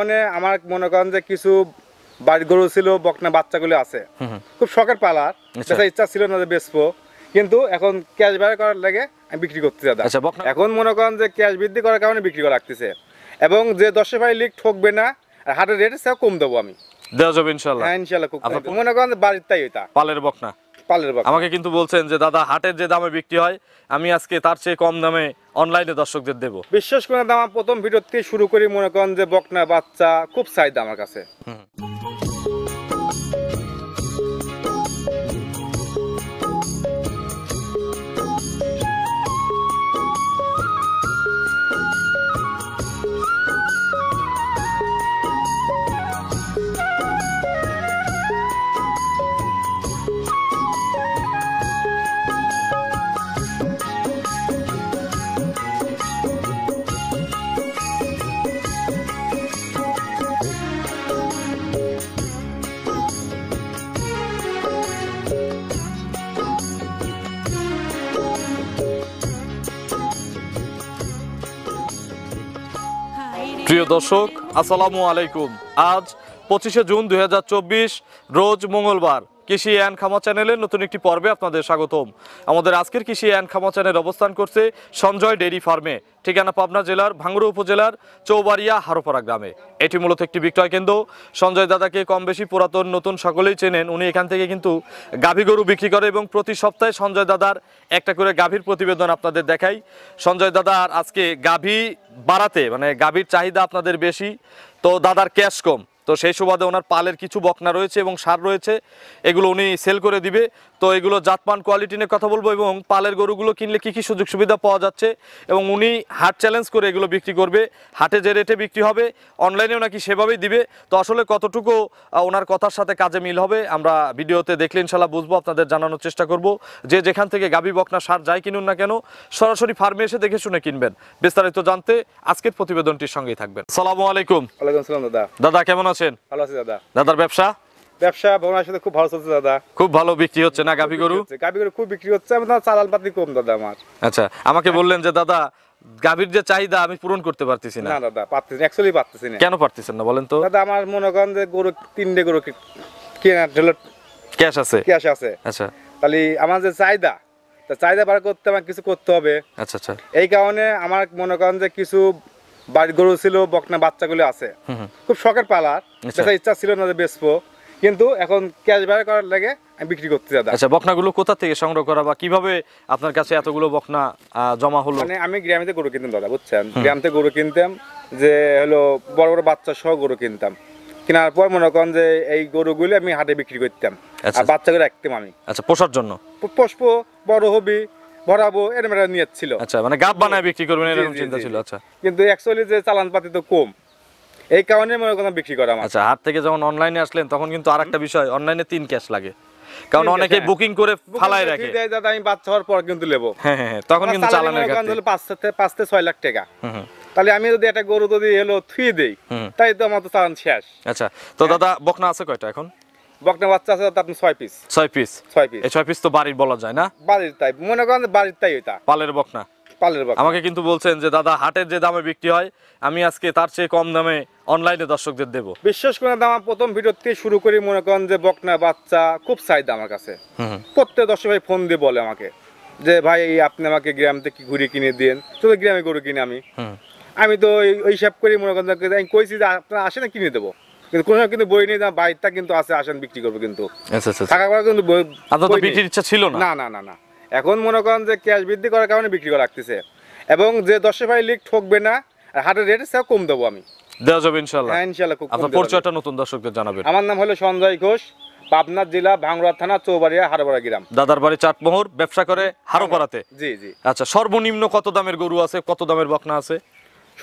মানে আমার মনে করেন যে কিছু বাড়ির গরু ছিল বকনা বাচ্চাগুলো আছে খুব শখের পালা সেটা আচ্ছা। ইচ্ছা ছিল না যে বেচবো কিন্তু এখন ক্যাশ বাই করার লাগে আমি বিক্রি করতে দাদা আচ্ছা, এখন মনে করেন যে ক্যাশ বৃদ্ধি করার কারণে বিক্রি করা রাখতেছে এবং যে দশে ভাই লিক ঠকবে না আর হাটের রেট সেও কম দেবো আমি দেওয়া যাবে ইনশাল্লাহ হ্যাঁ, ইনশাল্লাহ খুব মনে করেন বাড়ির তাই এটা পালের বকনা পালের বাচ্চা আমাকে কিন্তু বলছেন যে দাদা হাটের যে দামে বিক্রি হয় আমি আজকে তার চেয়ে কম দামে অনলাইনে দর্শকদের দেব বিশ্বাস করে দাম প্রথম ভিডিও থেকে শুরু করি মনে করেন যে বকনা বাচ্চা খুব চাহিদা আমার কাছে দর্শক আসসালামু আলাইকুম আজ পঁচিশে জুন দুই রোজ মঙ্গলবার কৃষি এন খামা চ্যানেলের নতুন একটি পর্বে আপনাদের স্বাগতম আমাদের আজকের কৃষি এন খামা চ্যানেল অবস্থান করছে সঞ্জয় ডেরি ফার্মে ঠিকানা পাবনা জেলার ভাঙ্গুড়া উপজেলার চৌবাড়িয়া হারোপাড়া গ্রামে এটি মূলত একটি বিক্রয় কেন্দ্র সঞ্জয় দাদাকে কম বেশি পুরাতন নতুন সকলেই চেনেন উনি এখান থেকে কিন্তু গাভী গরু বিক্রি করে এবং প্রতি সপ্তাহে সঞ্জয় দাদার একটা করে গাভীর প্রতিবেদন আপনাদের দেখাই সঞ্জয় দাদার আজকে গাভী বাড়াতে মানে গাভীর চাহিদা আপনাদের বেশি তো দাদার ক্যাশ কম তো সেই সুবাদে ওনার পালের কিছু বকনা রয়েছে এবং সার রয়েছে এগুলো উনি সেল করে দিবে তো এগুলো জাতমান কোয়ালিটি নিয়ে কথা বলবো এবং পালের গরুগুলো কিনলে কী কী সুযোগ সুবিধা পাওয়া যাচ্ছে এবং উনি হাট চ্যালেঞ্জ করে এগুলো বিক্রি করবে হাটে যে রেটে বিক্রি হবে অনলাইনেও নাকি সেভাবেই দিবে তো আসলে কতটুকু ওনার কথার সাথে কাজে মিল হবে আমরা ভিডিওতে দেখলে ইনশাল্লাহ বুঝবো আপনাদের জানানোর চেষ্টা করব যে যেখান থেকে গাবি বকনা সার যাই কিনুন না কেন সরাসরি ফার্মে এসে দেখে শুনে কিনবেন বিস্তারিত জানতে আজকের প্রতিবেদনটির সঙ্গেই থাকবেন সালামু আলাইকুম দাদা দাদা কেমন আছেন ভালো আছি দাদা দাদার ব্যবসা আমার আচ্ছা, আমাকে বললেন যে দাদা গাভীর যে চাহিদা আমি পূরণ করতে পারতেছি না কেন পারতেছেন না বলেন তো দাদা আমার মনে করেন যে গরু তিনটে গরু কেনার ক্যাশ আছে আচ্ছা তাহলে আমার যে চাহিদা চাহিদা বার করতে আমার কিছু করতে হবে আচ্ছা আচ্ছা এই কারণে আমার মনে করেন যে কিছু বাড়ির গরু ছিল বকনা বাচ্চাগুলো আছে খুব শখের পালার সেটা আচ্ছা। ইচ্ছা ছিল না যে বেচবো কিন্তু এখন ক্যাশ বাই করার লাগে আমি বিক্রি করতে দাদা আচ্ছা বকনাগুলো কোথা থেকে সংগ্রহ করা বা কিভাবে আপনার কাছে এতগুলো বকনা জমা হলো মানে আমি গ্রামেতে গরু কিনতাম দাদা বুঝছেন গ্রামতে গরু কিনতাম যে হলো বড় বড় বাচ্চা সহ গরু কিনতাম কেনার পর মনে করেন যে এই গরুগুলো আমি হাটে বিক্রি করতাম আচ্ছা। আর বাচ্চাগুলো রাখতাম আমি আচ্ছা পোষার জন্য পোষবো বড় হবি ভরাবো এরকম একটা নিয়ত ছিল আচ্ছা মানে বানায় বিক্রি করবেন এরকম চিন্তা ছিল আচ্ছা কিন্তু অ্যাকচুয়ালি যে চালান পাতি তো কম এই কারণে মনে বিক্রি করা আচ্ছা হাত থেকে যখন অনলাইনে আসলেন তখন কিন্তু বিষয় অনলাইনে তিন ক্যাশ লাগে কারণ অনেকে বুকিং হ্যাঁ। করে ফালায় রাখে দাদা আমি বাচ্চা হওয়ার পর কিন্তু হ্যাঁ, হ্যাঁ হ্যাঁ তখন কিন্তু চালানের কাছে পাঁচ থেকে পাঁচ থেকে ছয় লাখ টাকা তাহলে আমি যদি একটা গরু যদি এলো থুই দেই তাই তো আমার তো চালান শেষ আচ্ছা তো হ্যাঁ। দাদা বকনা আছে কয়টা এখন বকনা বাচ্চা আছে আপনি ছয় পিস ছয় পিস ছয় পিস এই ছয় পিস তো বাড়ির বলা যায় না বাড়ির তাই মনে করেন বাড়ির তাই ওইটা পালের বকনা পালের বকনা আমাকে কিন্তু বলছেন যে দাদা হাটের যে দামে বিক্রি হয় আমি আজকে তার চেয়ে কম দামে অনলাইনে দর্শকদের দেব বিশ্বাস করে দাম প্রথম ভিডিও থেকে শুরু করি মনে করেন যে বকনা বাচ্চা খুব চাহিদা আমার কাছে প্রত্যেক দর্শক ভাই ফোন দিয়ে বলে আমাকে যে ভাই আপনি আমাকে গ্রাম থেকে ঘুরে কিনে দিন শুধু গ্রামে গরু কিনে আমি আমি তো ওই হিসাব করি মনে করেন আমি কইছি যে আপনারা আসে না কিনে দেবো কিন্তু কোনো কিন্তু বই নেই না বাইরটা কিন্তু আছে আসেন বিক্রি কিন্তু করা আচ্ছা, আচ্ছা, আচ্ছা। কিন্তু বই বিক্রির ইচ্ছা ছিল না না না না এখন মনে করেন যে ক্যাশ বৃদ্ধি করার কারণে বিক্রি করা রাখতেছে এবং যে দশে ভাই লিক ঠকবে না হাটের রেট সেও কম দেবো আমি দেওয়া যাবে ইনশাল্লাহ হ্যাঁ ইনশাল্লাহ আপনার পরিচয়টা নতুন দর্শকদের জানাবেন আমার নাম হলো সঞ্জয় ঘোষ পাবনা জেলা ভাঙড়া থানা চৌবাড়িয়া হারোপাড়া গ্রাম দাদার বাড়ি চাটমোহর ব্যবসা করে হারোপাড়াতে জি জি আচ্ছা সর্বনিম্ন কত দামের গরু আছে কত দামের বকনা আছে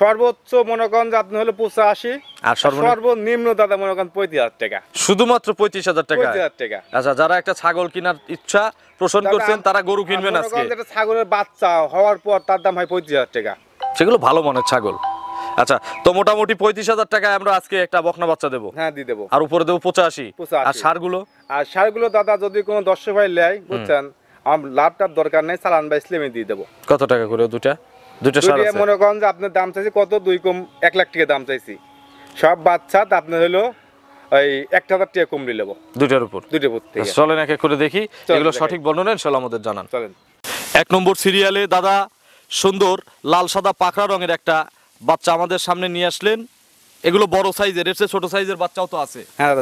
সর্বোচ্চ মনোকন আপনি হলো পঁচাশি আর সর্বনিম্ন দাদা মনোকন পঁয়ত্রিশ হাজার টাকা শুধুমাত্র পঁয়ত্রিশ হাজার টাকা আচ্ছা যারা একটা ছাগল কেনার ইচ্ছা পোষণ করছেন তারা গরু কিনবেন আজকে ছাগলের বাচ্চা হওয়ার পর তার দাম হয় পঁয়ত্রিশ হাজার টাকা সেগুলো ভালো মনের ছাগল আচ্ছা তো মোটামুটি পঁয়ত্রিশ হাজার টাকায় আমরা আজকে একটা বকনা বাচ্চা দেবো হ্যাঁ দিয়ে দেবো আর উপরে দেবো পঁচাশি আর সারগুলো আর সারগুলো দাদা যদি কোনো দর্শক ভাই নেয় বুঝছেন আমার লাভ দরকার নেই সালান বা ইসলামে দিয়ে দেবো কত টাকা করে দুটা দুটো সার আছে মনে করেন যে দাম চাইছি কত দুই কম এক লাখ টাকা দাম চাইছি সব বাচ্চা হলো হাজার টাকা কম উপর দুটোর উপর চলেন এক এক করে দেখি এগুলো সঠিক বর্ণনা আমাদের জানান চলেন এক নম্বর সিরিয়ালে দাদা সুন্দর লাল সাদা পাকড়া রঙের একটা বাচ্চা আমাদের সামনে নিয়ে আসলেন এগুলো বড় সাইজের এর ছোট সাইজের বাচ্চাও তো আছে হ্যাঁ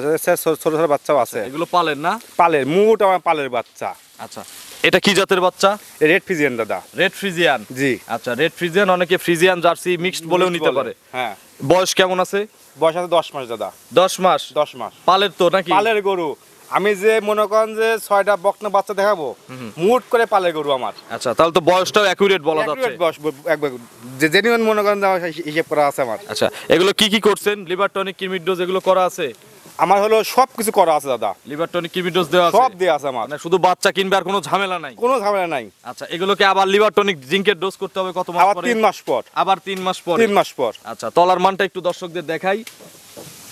ছোট ছোট বাচ্চাও আছে এগুলো পালের না পালের মোট আমার পালের বাচ্চা আচ্ছা এটা কি জাতের বাচ্চা রেড ফ্রিজিয়ান দাদা রেড ফ্রিজিয়ান জি আচ্ছা রেড ফ্রিজিয়ান অনেকে ফ্রিজিয়ান জার্সি মিক্সড বলেও নিতে পারে হ্যাঁ বয়স কেমন আছে বয়স আছে মাস দাদা মাস মাস পালের তো নাকি পালের গরু আমি যে মনে করেন যে ছয়টা বকনা বাচ্চা দেখাবো মুট করে পালের গরু আমার আচ্ছা তাহলে তো বয়সটাও অ্যাকুরেট বলা যাচ্ছে যে জেনুইন মনে করেন হিসেব করা আছে আমার আচ্ছা এগুলো কি কি করছেন লিভার টনিক কিমিডোজ এগুলো করা আছে আমার হলো সব কিছু করা আছে দাদা লিভার টনিক কিডনি ডোজ দেওয়া আছে সব দেওয়া আছে আমার মানে শুধু বাচ্চা কিনবে আর কোনো ঝামেলা নাই কোনো ঝামেলা নাই আচ্ছা এগুলোকে আবার লিভার টনিক জিঙ্কের ডোজ করতে হবে কত মাস পরে আবার 3 মাস পর আবার 3 মাস পর 3 মাস পর আচ্ছা তলার মানটা একটু দর্শকদের দেখাই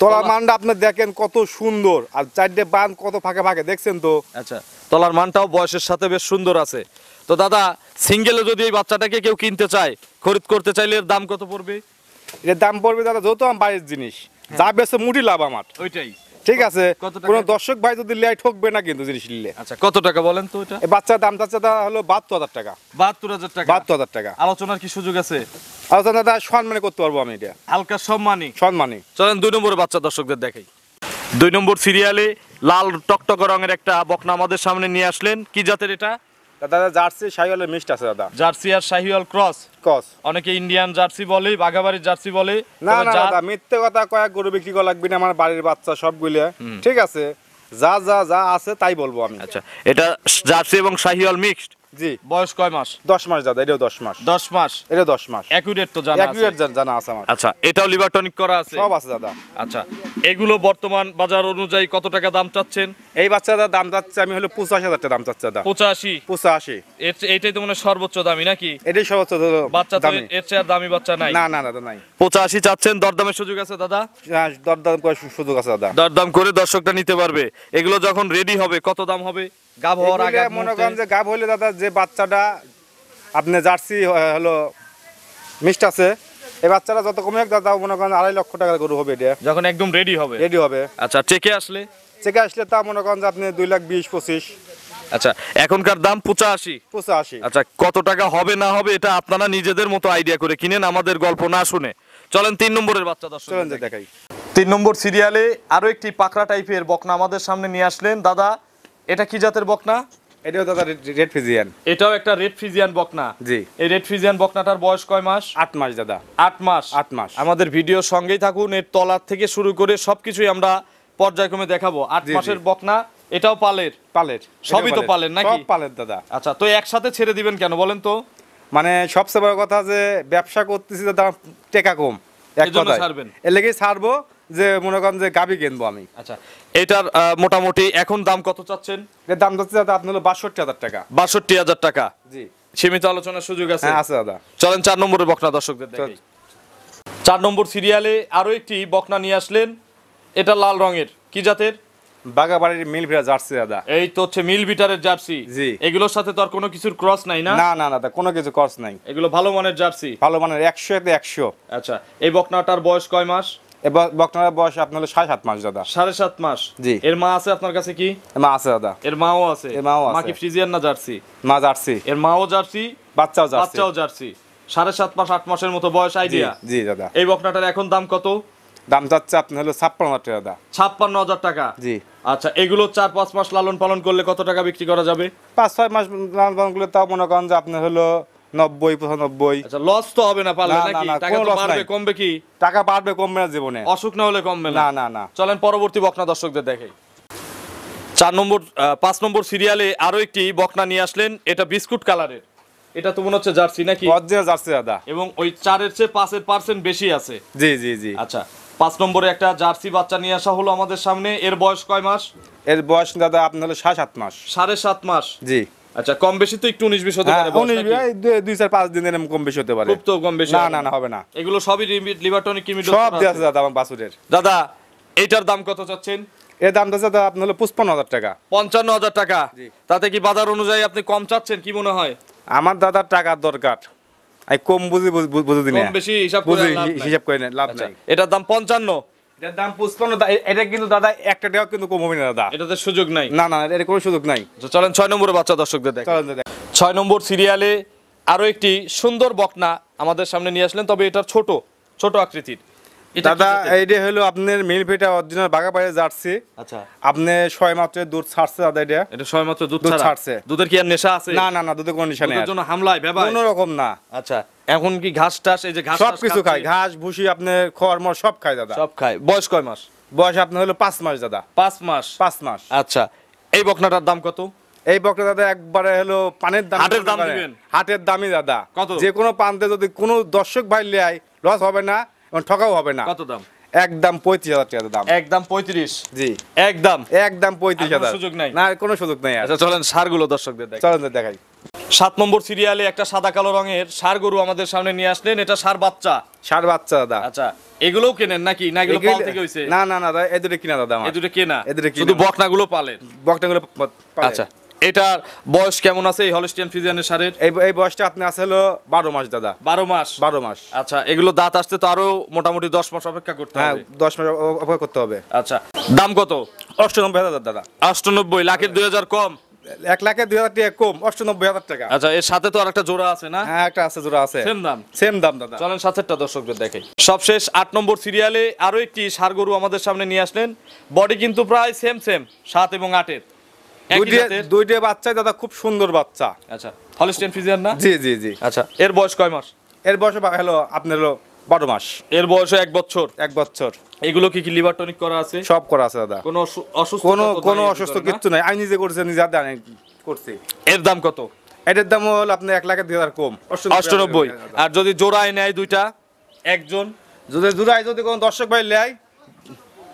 তলার মানটা আপনি দেখেন কত সুন্দর আর চারটে বান কত ফাঁকে ফাঁকে দেখছেন তো আচ্ছা তলার মানটাও বয়সের সাথে বেশ সুন্দর আছে তো দাদা সিঙ্গেলে যদি এই বাচ্চাটাকে কেউ কিনতে চায় খরিদ করতে চাইলে এর দাম কত পড়বে এর দাম পড়বে দাদা যত আম বাইশ জিনিস যা হ্যাঁ। বেসে মুটি লাভ আমার ওইটাই ঠিক আছে কোন দর্শক ভাই যদি লাই ঠকবে না কিন্তু জিনিস নিলে আচ্ছা কত টাকা বলেন তো এটা বাচ্চা দাম চাচ্ছে দা হলো বাহাত্তর হাজার টাকা বাহাত্তর হাজার টাকা বাহাত্তর হাজার টাকা আলোচনার কি সুযোগ আছে আলোচনা দাদা সম্মানে করতে পারবো আমি এটা হালকা সম্মানী সম্মানী চলেন দুই নম্বরে বাচ্চা দর্শকদের দেখাই দুই নম্বর সিরিয়ালে লাল টকটক রঙের একটা বকনা আমাদের সামনে নিয়ে আসলেন কি জাতের এটা দাদা জার্সি শাহিওয়ালের মিক্সড আছে দাদা জার্সি আর শাহিওয়াল ক্রস ক্রস অনেকে ইন্ডিয়ান জার্সি বলে বাঘাবাড়ির জার্সি বলে না না দাদা মিথ্যে কথা কয়েক গরু বিক্রি করা লাগবে না আমার বাড়ির বাচ্চা সব সবগুলো ঠিক আছে যা যা যা আছে তাই বলবো আমি আচ্ছা এটা জার্সি এবং শাহিওয়াল মিক্সড জি বয়স কয় মাস 10 মাস দাদা এটাও 10 মাস 10 মাস 10 মাস তো জানা আছে জানা আছে আমার আচ্ছা এটাও লিভার টনিক করা আছে সব আছে দাদা আচ্ছা এগুলো বর্তমান বাজার অনুযায়ী কত টাকা দাম চাচ্ছেন এই বাচ্চাটা দাম চাচ্ছে আমি হলো 85000 টাকা দাম চাচ্ছে দাদা 85 85 এইটাই তো মনে সর্বোচ্চ দামি নাকি এটাই সর্বোচ্চ বাচ্চা তো এর চেয়ে দামি বাচ্চা নাই না না দাদা নাই 85 চাচ্ছেন দরদামের সুযোগ আছে দাদা হ্যাঁ দরদাম সুযোগ আছে দাদা দরদাম করে দর্শকটা নিতে পারবে এগুলো যখন রেডি হবে কত দাম হবে গাভ হলে দাদা যে বাচ্চাটা আপনি জার্সি হলো মিষ্ট আছে এই যত কমে দাদা মনে করেন আড়াই লক্ষ গরু হবে এটা যখন একদম রেডি হবে রেডি হবে আচ্ছা চেকে আসলে চেকে আসলে তা মনে করেন যে আপনি দুই লাখ বিশ পঁচিশ আচ্ছা এখনকার দাম পঁচাশি পঁচাশি আচ্ছা কত টাকা হবে না হবে এটা আপনারা নিজেদের মতো আইডিয়া করে কিনেন আমাদের গল্প না শুনে চলেন তিন নম্বরের বাচ্চা দর্শক দেখাই তিন নম্বর সিরিয়ালে আরও একটি পাকড়া টাইপের বকনা আমাদের সামনে নিয়ে আসলেন দাদা এটা কি জাতের বকনা এটাও দাদা রেড ফিজিয়ান এটাও একটা রেড ফিজিয়ান বকনা জি এই রেড ফিজিয়ান বকনাটার বয়স কয় মাস আট মাস দাদা আট মাস আট মাস আমাদের ভিডিও সঙ্গেই থাকুন এর তলার থেকে শুরু করে সবকিছুই আমরা পর্যায়ক্রমে দেখাবো আট মাসের বকনা এটাও পালের পালের সবই তো পালের নাকি পালের দাদা আচ্ছা তো একসাথে ছেড়ে দিবেন কেন বলেন তো মানে সবচেয়ে বড় কথা যে ব্যবসা করতেছি দাদা টেকা কম এর লেগেই ছাড়বো যে মনে করেন যে গাবি কিনবো আমি আচ্ছা এটার মোটামুটি এখন দাম কত চাচ্ছেন এর দাম যাচ্ছে দাদা আপনার হলো বাষট্টি হাজার টাকা বাষট্টি হাজার টাকা জি সীমিত আলোচনার সুযোগ আছে হ্যাঁ আছে দাদা চলেন চার নম্বরের বকনা দর্শকদের চার নম্বর সিরিয়ালে আরও একটি বকনা নিয়ে আসলেন এটা লাল রঙের কি জাতের বাগাবাড়ির মিল জার্সি দাদা এই তো হচ্ছে মিল ভিটারের জার্সি জি এগুলোর সাথে তো আর কোনো কিছুর ক্রস নাই না না না দাদা কোনো কিছু ক্রস নাই এগুলো ভালো মানের জার্সি ভালো মানের একশো একশো আচ্ছা এই বকনাটার বয়স কয় মাস বকনার বয়স আপনার সাড়ে সাত মাস দাদা সাড়ে সাত মাস জি এর মা আছে আপনার কাছে কি মা আছে দাদা এর মাও আছে এর মাও আছে মা কি ফ্রিজিয়ান না জার্সি মা জার্সি এর মাও জার্সি বাচ্চাও জার্সি বাচ্চাও জার্সি সাড়ে সাত মাস আট মাসের মতো বয়স আইডিয়া জি দাদা এই বকনাটার এখন দাম কত দাম যাচ্ছে আপনার হলো ছাপ্পান্ন হাজার টাকা দাদা ছাপ্পান্ন হাজার টাকা জি আচ্ছা এগুলো চার পাঁচ মাস লালন পালন করলে কত টাকা বিক্রি করা যাবে পাঁচ ছয় মাস লালন পালন করলে তাও মনে করেন যে আপনার হলো নব্বই পঁচানব্বই লস আচ্ছা, তো হবে না পারলে নাকি টাকা তো বাড়বে কমবে কি টাকা বাড়বে কমবে না জীবনে অসুখ না হলে কমবে না না না চলেন পরবর্তী বকনা দর্শকদের চার নম্বর পাঁচ নম্বর সিরিয়ালে আরো একটি বকনা নিয়ে আসলেন এটা বিস্কুট কালারের এটা তো মনে হচ্ছে জার্সি নাকি জার্সি দাদা এবং ওই চারের চেয়ে পাঁচের পার্সেন্ট বেশি আছে জি জি জি আচ্ছা পাঁচ নম্বরে একটা জার্সি বাচ্চা নিয়ে আসা হলো আমাদের সামনে এর বয়স কয় মাস এর বয়স দাদা আপনার সাড়ে সাত মাস সাড়ে সাত মাস জি আচ্ছা কম বেশি তো একটু হতে পারে হ্যাঁ, দুই চার পাঁচ কম বেশি হতে পারে খুব তো কম বেশি না না হবে না এগুলো সবই লিভারটনিক কিমি সব দাদা আমার বাসুরের দাদা এইটার দাম কত চাচ্ছেন দাম দাদা দাদা হলো টাকা টাকা তাতে কি বাজার অনুযায়ী আপনি কম চাচ্ছেন কি মনে হয় আমার দাদার টাকার দরকার আই কম বুঝি বুঝি দিন বেশি হিসাব করে হিসাব করে লাভ আচ্ছা, নাই এটার দাম পঞ্চান্ন এটার দাম পুষ্পান্ন এটা কিন্তু দাদা একটা টাকা কিন্তু কম না দাদা এটাতে সুযোগ নাই না না এটা কোনো সুযোগ নাই আচ্ছা, চলেন ছয় নম্বরের বাচ্চা দর্শকদের দেখ ছয় নম্বর সিরিয়ালে আরও একটি সুন্দর বকনা আমাদের সামনে নিয়ে আসলেন তবে এটা ছোট ছোট আকৃতির দাদা এটা হলো আপনার মিলফিটা অরিজিনাল বাঘা পায়ে যাচ্ছে আচ্ছা আপনি ছয় মাত্র দুধ ছাড়ছে দাদা এটা এটা ছয় মাত্র দুধ ছাড়ছে দুধের কি আর নেশা আছে না না না দুধের কোনো নেশা নেই জন্য হামলায় ব্যবহার কোনো রকম না আচ্ছা এখন কি ঘাস টাস এই যে ঘাস সব কিছু খায় ঘাস ভুসি আপনি খড় মর সব খায় দাদা সব খায় বয়স কয় মাস বয়স আপনার হলো পাঁচ মাস দাদা পাঁচ মাস পাঁচ মাস আচ্ছা এই বকনাটার দাম কত এই বকরা দাদা একবারে হলো পানের দাম হাটের দাম দিবেন হাটের দামই দাদা যে কোনো পানতে যদি কোনো দর্শক ভাই লেয় লস হবে না এবং ঠকাও হবে না কত দাম একদম পঁয়ত্রিশ টাকা দাম একদম পঁয়ত্রিশ জি একদম একদম পঁয়ত্রিশ সুযোগ নাই না কোনো সুযোগ নাই আচ্ছা চলেন সারগুলো দর্শকদের চলেন দেখাই সাত নম্বর সিরিয়ালে একটা সাদা কালো রঙের সার গরু আমাদের সামনে নিয়ে আসলেন এটা সার বাচ্চা সার বাচ্চা দাদা আচ্ছা এগুলোও কেনেন নাকি না এগুলো পাল থেকে হইছে না না না এই দুটো কিনা দাদা এই দুটো কেনা এই দুটো শুধু বকনাগুলো পালেন বকনাগুলো আচ্ছা এটার বয়স কেমন আছে এই হলস্টিয়ান ফিজিয়ানের সারের এই বয়সটা আপনি আছে হলো বারো মাস দাদা বারো মাস বারো মাস আচ্ছা এগুলো দাঁত আসতে তো আরো মোটামুটি দশ মাস অপেক্ষা করতে হ্যাঁ, হবে দশ মাস অপেক্ষা করতে হবে আচ্ছা দাম কত অষ্টানব্বই হাজার দাদা অষ্টানব্বই লাখের দুই হাজার কম এক লাখে দুই হাজার টাকা কম অষ্টানব্বই হাজার টাকা আচ্ছা এর সাথে তো আর একটা জোড়া আছে না হ্যাঁ একটা আছে জোড়া আছে সেম দাম সেম দাম দাদা চলেন সাতেরটা দর্শকদের দেখাই সবশেষ আট নম্বর সিরিয়ালে আরো একটি সার গরু আমাদের সামনে নিয়ে আসলেন বডি কিন্তু প্রায় সেম সেম সাত এবং আটের দুইটা বাচ্চা দাদা খুব সুন্দর বাচ্চা আচ্ছা হলিস্টেন ফ্রিজিয়ান না জি জি জি আচ্ছা এর বয়স কয় মাস এর বয়স হলো আপনার হলো বারো মাস এর বয়স এক বছর এক বছর এগুলো কি কি লিভার টনিক করা আছে সব করা আছে দাদা কোনো অসুস্থ কোনো কোনো অসুস্থ কিচ্ছু নাই আমি নিজে করছি নিজে হাতে করছি এর দাম কত এটার দাম হল আপনার এক লাখের দুই হাজার কম অষ্টানব্বই আর যদি জোড়ায় নেয় দুইটা একজন যদি জোড়ায় যদি কোনো দর্শক ভাই নেয়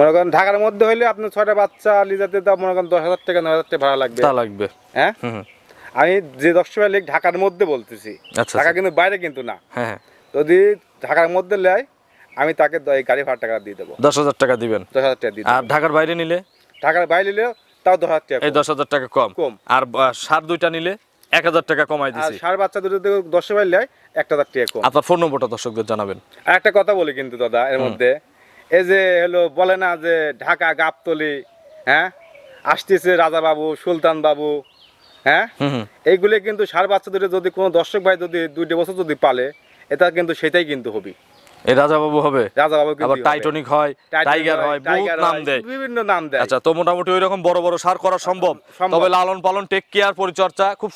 মনে করেন ঢাকার মধ্যে হইলে আপনার ছয়টা বাচ্চা লিজাতে তা মনে করেন দশ হাজার টাকা নয় হাজার টাকা ভাড়া লাগবে তা লাগবে হ্যাঁ আমি যে দশটা লিখ ঢাকার মধ্যে বলতেছি আচ্ছা, আচ্ছা। ঢাকা কিন্তু বাইরে কিন্তু না হ্যাঁ, হ্যাঁ। যদি ঢাকার মধ্যে লেয় আমি তাকে গাড়ি ভাড়া টাকা দিয়ে দেবো দশ হাজার টাকা দিবেন দশ হাজার টাকা দিয়ে আর ঢাকার বাইরে নিলে ঢাকার বাইরে নিলেও তাও দশ হাজার টাকা দশ হাজার টাকা কম কম আর সার দুইটা নিলে এক হাজার টাকা কমাই দিচ্ছি সার বাচ্চা দুটো দেখো দশ বাইরে লেয় একটা হাজার টাকা কম আপনার ফোন নম্বরটা দর্শকদের জানাবেন আর একটা কথা বলি কিন্তু দাদা এর মধ্যে এই যে হলো বলে না যে ঢাকা গাবতলি হ্যাঁ আসতেছে রাজা বাবু সুলতান বাবু হ্যাঁ এইগুলো কিন্তু সার বাচ্চাদের যদি কোনো দর্শক ভাই যদি দুইটা বছর যদি পালে এটা কিন্তু সেটাই কিন্তু হবি এই হবে আবার টাইটনিক হয় টাইগার হয় নাম দেয় বিভিন্ন নাম দেয় আচ্ছা তো মোটামুটি ওই রকম বড় বড় সার করা সম্ভব তবে লালন পালন টেক কেয়ার পরিচর্যা খুব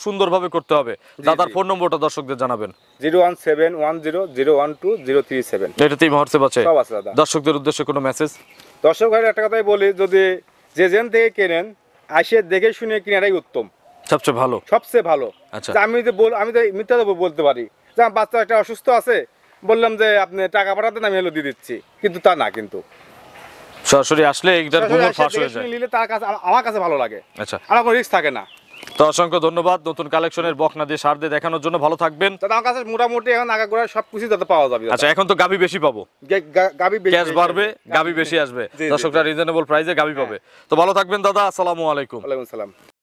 করতে হবে দাদার ফোন নম্বরটা দর্শকদের জানাবেন দর্শকদের উদ্দেশ্যে কোনো মেসেজ দর্শক একটা কথাই বলি যদি যে যেন থেকে কেনেন আসে দেখে শুনে কেনাটাই উত্তম সবচেয়ে ভালো সবচেয়ে ভালো আচ্ছা আমি তো বল আমি মিথ্যা বলতে পারি যে বাচ্চা একটা অসুস্থ আছে বললাম যে আপনি টাকা পাঠাতেন আমি হলো দিয়ে দিচ্ছি কিন্তু তা না কিন্তু সরাসরি আসলে এটার গুমর ফাঁস হয়ে যায় নিলে তার কাছে আমার কাছে ভালো লাগে আচ্ছা আর কোনো রিস্ক থাকে না তো অসংখ্য ধন্যবাদ নতুন কালেকশনের বকনা দিয়ে সার দিয়ে দেখানোর জন্য ভালো থাকবেন দাদা আমার কাছে মোটামুটি এখন আগা গোড়া সব কিছু যাতে পাওয়া যাবে আচ্ছা এখন তো গাবি বেশি পাবো গাবি বেশি ক্যাশ বাড়বে গাবি বেশি আসবে দর্শকরা রিজনেবল প্রাইসে গাবি পাবে তো ভালো থাকবেন দাদা আসসালামু আলাইকুম ওয়ালাইকুম আসসালাম